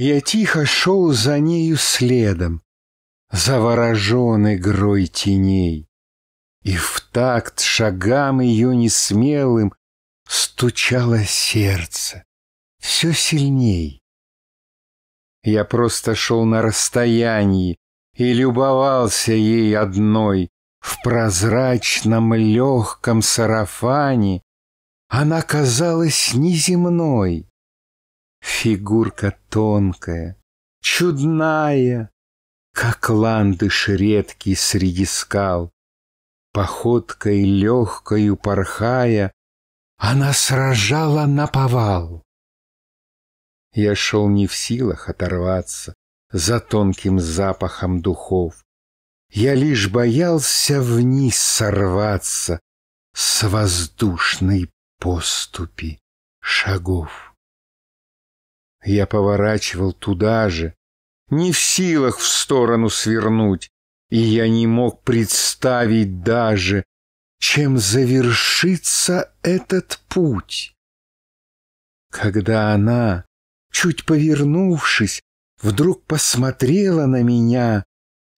Я тихо шел за нею следом, заворожен игрой теней. И в такт шагам ее несмелым стучало сердце все сильней. Я просто шел на расстоянии и любовался ей одной в прозрачном легком сарафане. Она казалась неземной. Фигурка тонкая, чудная, Как ландыш редкий среди скал. Походкой легкою порхая, Она сражала на повал. Я шел не в силах оторваться За тонким запахом духов. Я лишь боялся вниз сорваться С воздушной поступи шагов. Я поворачивал туда же, не в силах в сторону свернуть, и я не мог представить даже, чем завершится этот путь. Когда она, чуть повернувшись, вдруг посмотрела на меня,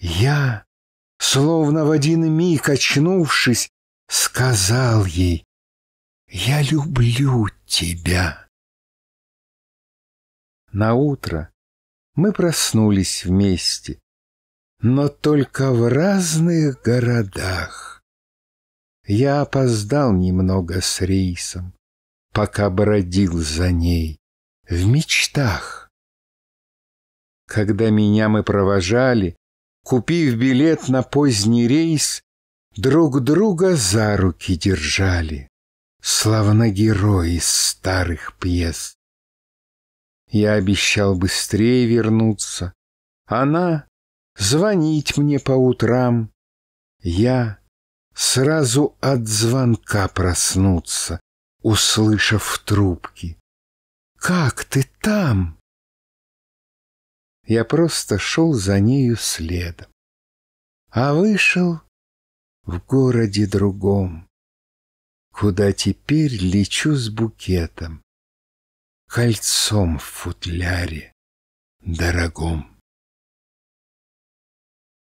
я, словно в один миг очнувшись, сказал ей, «Я люблю тебя» на утро мы проснулись вместе, но только в разных городах. Я опоздал немного с рейсом, пока бродил за ней в мечтах. Когда меня мы провожали, купив билет на поздний рейс, друг друга за руки держали, словно герои старых пьес. Я обещал быстрее вернуться. Она звонить мне по утрам. Я сразу от звонка проснуться, услышав в трубке. «Как ты там?» Я просто шел за нею следом. А вышел в городе другом, Куда теперь лечу с букетом кольцом в футляре дорогом.